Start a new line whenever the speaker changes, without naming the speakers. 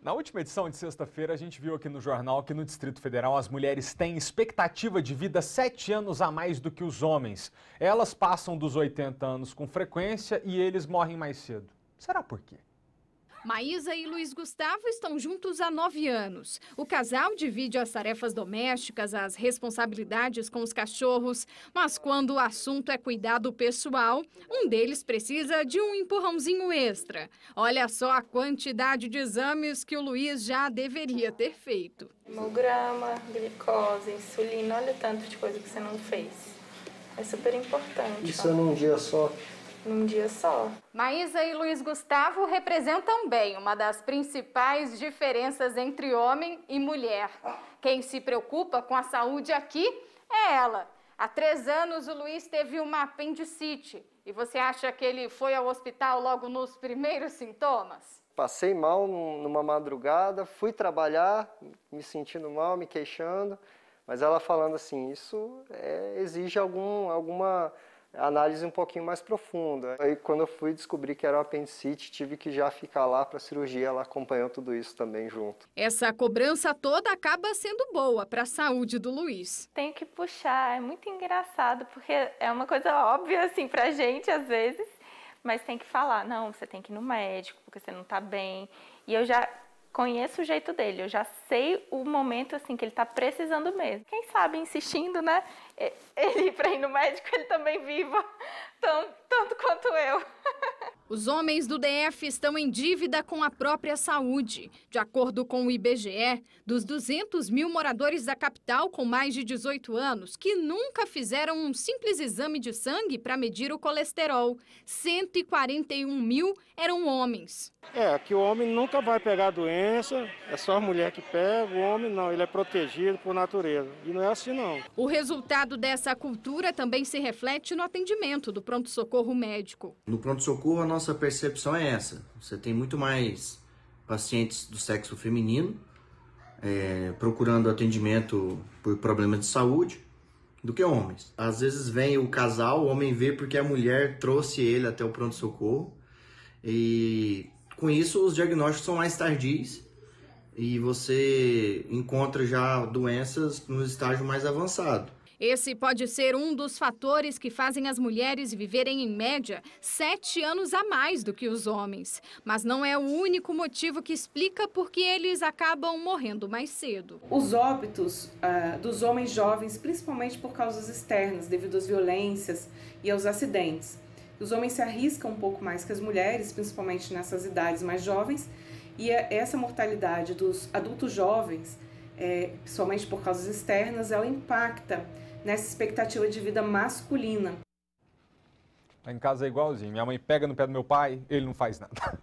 Na última edição de sexta-feira, a gente viu aqui no jornal que no Distrito Federal as mulheres têm expectativa de vida sete anos a mais do que os homens. Elas passam dos 80 anos com frequência e eles morrem mais cedo. Será por quê? Maísa e Luiz Gustavo estão juntos há nove anos. O casal divide as tarefas domésticas, as responsabilidades com os cachorros, mas quando o assunto é cuidado pessoal, um deles precisa de um empurrãozinho extra. Olha só a quantidade de exames que o Luiz já deveria ter feito. Hemograma, glicose, insulina, olha o tanto de coisa que você não fez. É super importante. Isso
num dia só
num dia só. Maísa e Luiz Gustavo representam bem uma das principais diferenças entre homem e mulher. Quem se preocupa com a saúde aqui é ela. Há três anos o Luiz teve uma apendicite. E você acha que ele foi ao hospital logo nos primeiros sintomas?
Passei mal numa madrugada, fui trabalhar, me sentindo mal, me queixando, mas ela falando assim: isso é, exige algum, alguma análise um pouquinho mais profunda. Aí quando eu fui descobrir que era o apendicite, tive que já ficar lá para a cirurgia, ela acompanhou
tudo isso também junto. Essa cobrança toda acaba sendo boa para a saúde do Luiz. Tenho
que puxar, é muito engraçado porque é uma coisa óbvia assim a gente às vezes, mas tem que falar, não, você tem que ir no médico porque você não está bem. E eu já conheço o jeito dele, eu já sei o momento assim que ele está precisando mesmo. Quem sabe insistindo, né? Ele para ir no médico, ele também viva, tão
tanto quanto eu. Os homens do DF estão em dívida com a própria saúde. De acordo com o IBGE, dos 200 mil moradores da capital com mais de 18 anos que nunca fizeram um simples exame de sangue para medir o colesterol, 141 mil eram homens.
É, que o homem nunca vai pegar a doença, é só a mulher que pega, o homem não, ele é protegido por natureza. E não é
assim não. O resultado dessa cultura também se reflete no atendimento do pronto-socorro médico.
No pronto-socorro, a nossa percepção é essa. Você tem muito mais pacientes do sexo feminino é, procurando atendimento por problemas de saúde do que homens. Às vezes vem o casal, o homem vê porque a mulher trouxe ele até o pronto-socorro e com isso os diagnósticos são mais tardios e você encontra já doenças no estágio mais avançado.
Esse pode ser um dos fatores que fazem as mulheres viverem, em média, sete anos a mais do que os homens. Mas não é o único motivo que explica por que eles acabam morrendo mais cedo. Os óbitos uh, dos homens jovens, principalmente por causas externas, devido às violências e aos acidentes. Os homens se arriscam um pouco mais que as mulheres, principalmente nessas idades mais jovens, e é essa mortalidade dos adultos jovens, é, principalmente por causas externas, ela
impacta nessa expectativa de vida masculina.
em casa é igualzinho. Minha mãe pega no pé do meu pai, ele não faz nada.